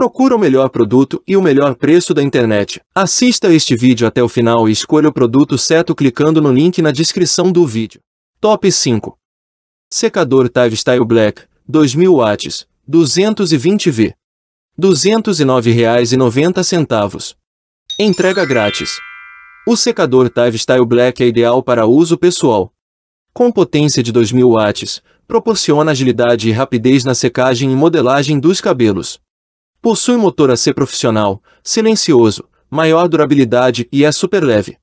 Procura o melhor produto e o melhor preço da internet. Assista este vídeo até o final e escolha o produto certo clicando no link na descrição do vídeo. Top 5 Secador Tide Style Black, 2000 watts, 220V. R$ 209,90. Entrega grátis. O secador Tide Style Black é ideal para uso pessoal. Com potência de 2000 watts, proporciona agilidade e rapidez na secagem e modelagem dos cabelos. Possui motor AC profissional, silencioso, maior durabilidade e é super leve.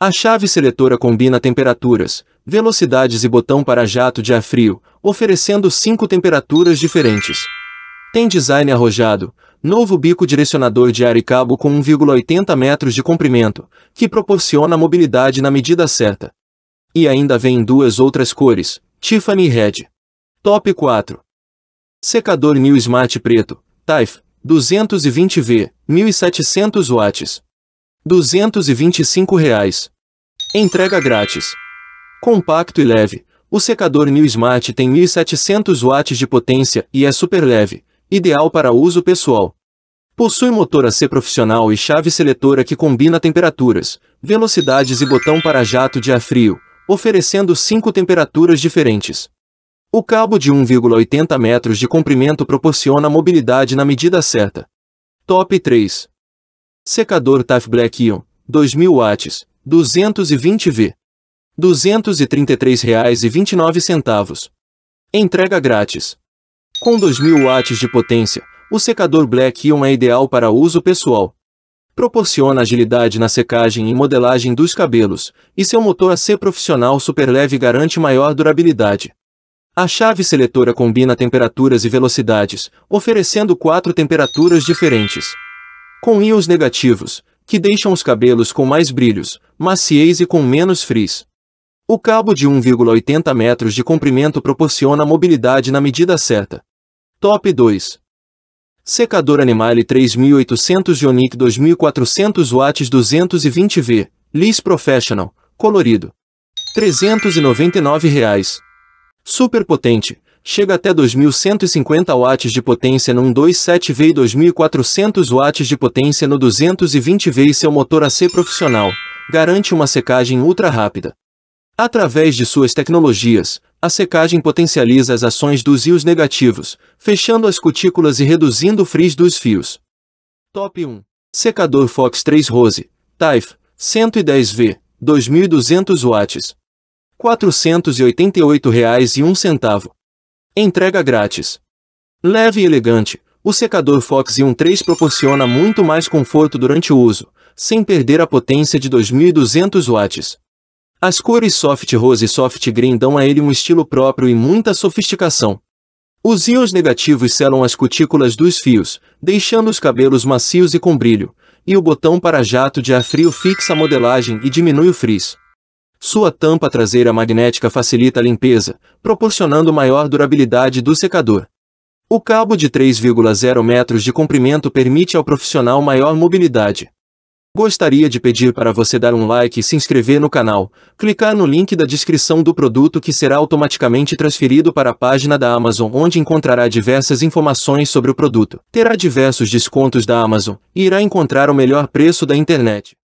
A chave seletora combina temperaturas, velocidades e botão para jato de ar frio, oferecendo cinco temperaturas diferentes. Tem design arrojado, novo bico direcionador de ar e cabo com 1,80 metros de comprimento, que proporciona mobilidade na medida certa. E ainda vem em duas outras cores, Tiffany e Red. Top 4. Secador New Smart Preto, Taif, 220V, 1700 watts. R$ reais, Entrega grátis. Compacto e leve. O secador New Smart tem 1700 watts de potência e é super leve, ideal para uso pessoal. Possui motor AC profissional e chave seletora que combina temperaturas, velocidades e botão para jato de ar frio, oferecendo cinco temperaturas diferentes. O cabo de 1,80 metros de comprimento proporciona mobilidade na medida certa. Top 3. Secador TAF Black Ion, 2000 watts, 220V. R$ 233,29. Entrega grátis. Com 2000 watts de potência, o secador Black Ion é ideal para uso pessoal. Proporciona agilidade na secagem e modelagem dos cabelos, e seu motor AC profissional super leve garante maior durabilidade. A chave seletora combina temperaturas e velocidades, oferecendo quatro temperaturas diferentes. Com íons negativos, que deixam os cabelos com mais brilhos, maciez e com menos frizz. O cabo de 1,80 metros de comprimento proporciona mobilidade na medida certa. Top 2. Secador Animale 3800 Ionic 2400 watts 220V, Liss Professional, colorido. R$ 399. Reais. Superpotente, chega até 2150 watts de potência no 127V e 2400 watts de potência no 220V e seu motor AC profissional, garante uma secagem ultra rápida. Através de suas tecnologias, a secagem potencializa as ações dos íons negativos, fechando as cutículas e reduzindo o frizz dos fios. Top 1. Secador Fox 3 Rose, TAIF, 110V, 2200 watts. R$ 488,01. Entrega grátis. Leve e elegante, o secador Fox e 3 proporciona muito mais conforto durante o uso, sem perder a potência de 2200 watts. As cores Soft Rose e Soft Green dão a ele um estilo próprio e muita sofisticação. Os íons negativos selam as cutículas dos fios, deixando os cabelos macios e com brilho, e o botão para jato de ar frio fixa a modelagem e diminui o frizz. Sua tampa traseira magnética facilita a limpeza, proporcionando maior durabilidade do secador. O cabo de 3,0 metros de comprimento permite ao profissional maior mobilidade. Gostaria de pedir para você dar um like e se inscrever no canal, clicar no link da descrição do produto que será automaticamente transferido para a página da Amazon onde encontrará diversas informações sobre o produto, terá diversos descontos da Amazon e irá encontrar o melhor preço da internet.